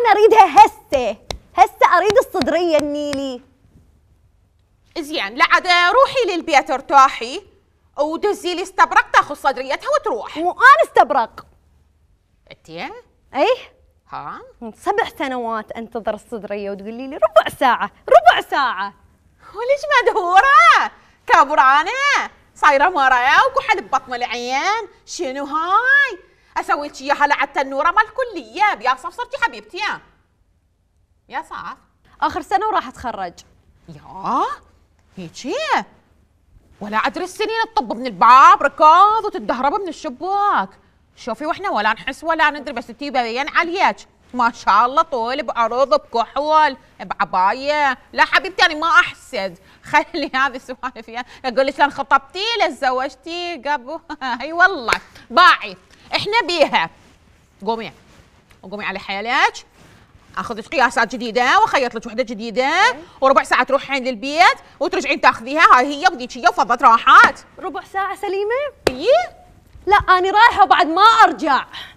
انا اريدها هسه هسه اريد الصدريه النيلي زين لا عاد روحي للبيت ارتاحي ودزي لي استبرق تاخذ صدريتها وتروح مو انا استبرق انتي اي ها من سبع سنوات انتظر الصدريه وتقولي لي ربع ساعه ربع ساعه وليش مدهوره كابرانه صايره مرايا وكحل ببطن العين شنو هاي اسوي لك اياها على التنوره مال الكليه يا صف صرتي حبيبتي يا يا صاف اخر سنه وراح اتخرج يا هيجي ولا ادري السنين تطب من الباب ركاض وتدهرب من الشباك شوفي واحنا ولا نحس ولا ندري بس تي بين عليك ما شاء الله طول بعروض بكحول بعبايه لا حبيبتي انا ما احسد خلي هذه السوالف اقول لك لان خطبتي تزوجتي قبل اي والله باعث احنا بيها قومي قومي على حيالك اخذت قياسات جديده وخيط لك وحده جديده وربع ساعه تروحين للبيت وترجعين تاخذيها هاي هي وذيك هي وفضت راحت ربع ساعه سليمه؟ اي لا انا رايحه وبعد ما ارجع